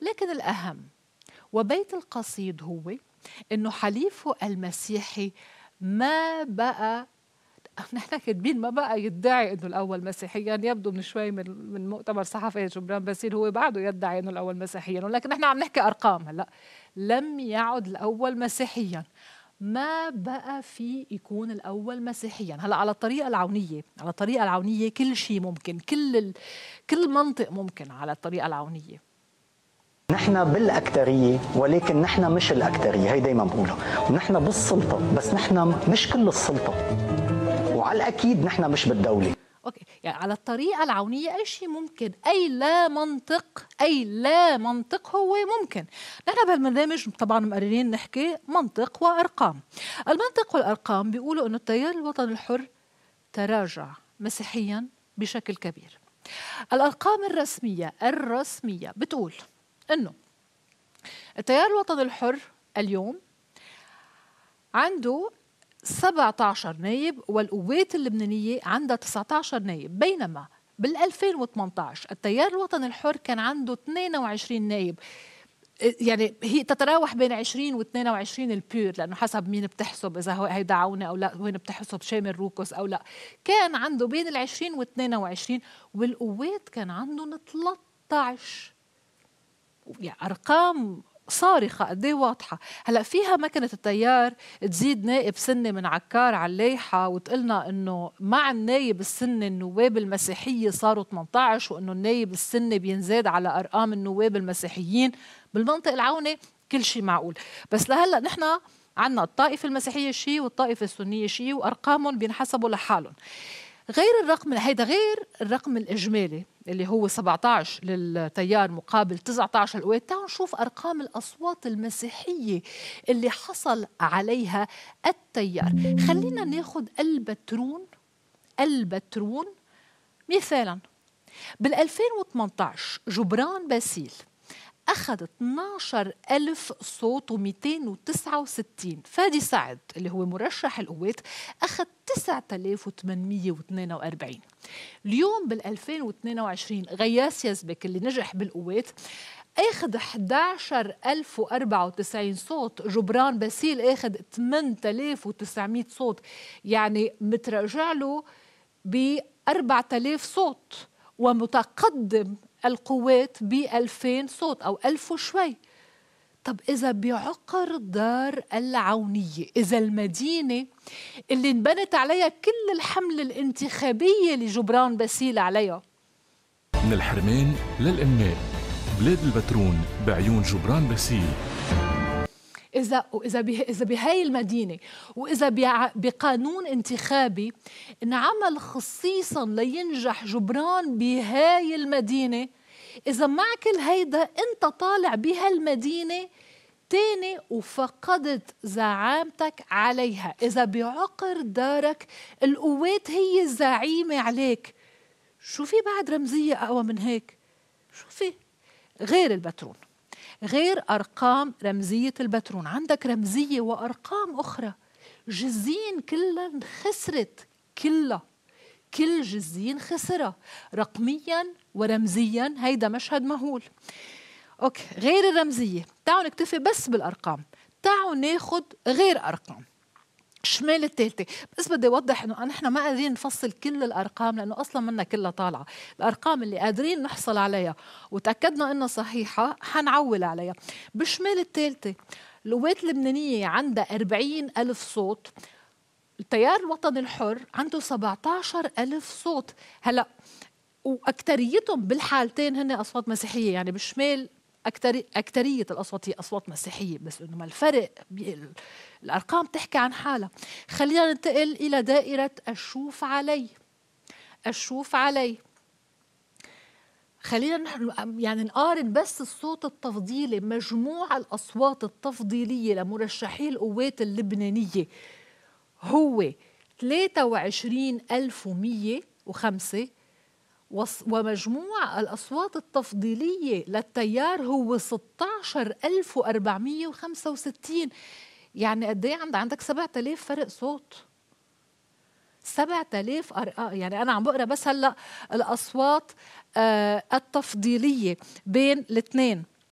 لكن الأهم وبيت القصيد هو أنه حليفه المسيحي ما بقى نحن كاتبين ما بقى يدعي انه الاول مسيحيا يعني يبدو من شوي من من مؤتمر صحفي جبران باسيل هو بعده يدعي انه الاول مسيحيا ولكن نحن عم نحكي ارقام هلا لم يعد الاول مسيحيا ما بقى في يكون الاول مسيحيا هلا على الطريقه العونيه على الطريقه العونيه كل شيء ممكن كل ال... كل منطق ممكن على الطريقه العونيه نحن بالأكترية ولكن نحن مش الأكترية هي دايما بقولها ونحن بالسلطة بس نحن مش كل السلطة وعلى الأكيد نحن مش بالدولة اوكي يعني على الطريقه العونيه اي شيء ممكن اي لا منطق اي لا منطق هو ممكن نحن بهالبرنامج طبعا مقررين نحكي منطق وارقام المنطق والارقام بيقولوا انه التيار الوطني الحر تراجع مسيحيا بشكل كبير الارقام الرسميه الرسميه بتقول انه التيار الوطني الحر اليوم عنده 17 نايب والقوات اللبنانيه عندها 19 نايب بينما بال 2018 التيار الوطني الحر كان عنده 22 نايب يعني هي تتراوح بين 20 و22 البير لانه حسب مين بتحسب اذا هو هيدا عونه او لا وين بتحسب شامل روكوس او لا كان عنده بين ال 20 و22 والقوات كان عندهم 13 يعني ارقام صارخه قد إيه واضحه هلا فيها مكنه التيار تزيد نائب سني من عكار على اللايحه وتقلنا انه مع النائب السني النواب المسيحيه صاروا 18 وانه النائب السني بينزاد على ارقام النواب المسيحيين بالمنطق العوني كل شيء معقول بس لهلا نحن عندنا الطائفه المسيحيه شيء والطائفه السنيه شيء وارقامهم بينحسبوا لحالهم غير الرقم هيدا غير الرقم الإجمالي اللي هو 17 للتيار مقابل 19 للقوات تعالوا نشوف أرقام الأصوات المسيحية اللي حصل عليها التيار خلينا ناخذ البترون البترون مثالا بال 2018 جبران باسيل أخذ 12000 صوت و269 فادي سعد اللي هو مرشح القوات أخذ 9842 اليوم بال 2022 غياس يزبك اللي نجح بالقوات اخذ 11094 صوت جبران باسيل اخذ 8900 صوت يعني متراجع له ب 4000 صوت ومتقدم القوات ب 2000 صوت او 1000 وشوي طب إذا بعقر دار العونية إذا المدينة اللي انبنت عليها كل الحملة الانتخابية لجبران باسيل عليها من الحرمان للإنماء بلاد البترون بعيون جبران باسيل اذا واذا اذا بهي المدينه واذا بقانون انتخابي انعمل خصيصا لينجح جبران بهاي المدينه اذا مع كل هيدا انت طالع بهالمدينه تاني وفقدت زعامتك عليها إذا بعقر دارك القوات هي الزعيمة عليك شو في بعد رمزية أقوى من هيك شو في غير البترول غير أرقام رمزية البترون عندك رمزية وأرقام أخرى جزين كلها خسرت كلها كل جزين خسرها رقميا ورمزيا هيدا مشهد مهول اوكي غير الرمزيه تعالوا نكتفي بس بالارقام تعالوا ناخد غير ارقام شمال الثالثة بس بدي أوضح أنه نحن ما قادرين نفصل كل الأرقام لأنه أصلا منا كلها طالعة الأرقام اللي قادرين نحصل عليها وتأكدنا أنها صحيحة حنعول عليها بشمال الثالثة القوات اللبنانية عندها 40 ألف صوت التيار الوطني الحر عنده 17 ألف صوت هلأ واكثريتهم بالحالتين هن اصوات مسيحيه يعني بالشمال أكتر أكترية الأصوات هي أصوات مسيحية بس إنه ما الفرق الأرقام تحكي عن حالها خلينا ننتقل إلى دائرة الشوف علي الشوف علي خلينا يعني نقارن بس الصوت التفضيلي مجموع الأصوات التفضيلية لمرشحي القوات اللبنانية هو 23105 ومجموع الأصوات التفضيلية للتيار هو 16465 يعني قد ايه عند عندك 7000 فرق صوت 7000 أرقام آه، يعني أنا عم بقرأ بس هلأ الأصوات آه، التفضيلية بين الاثنين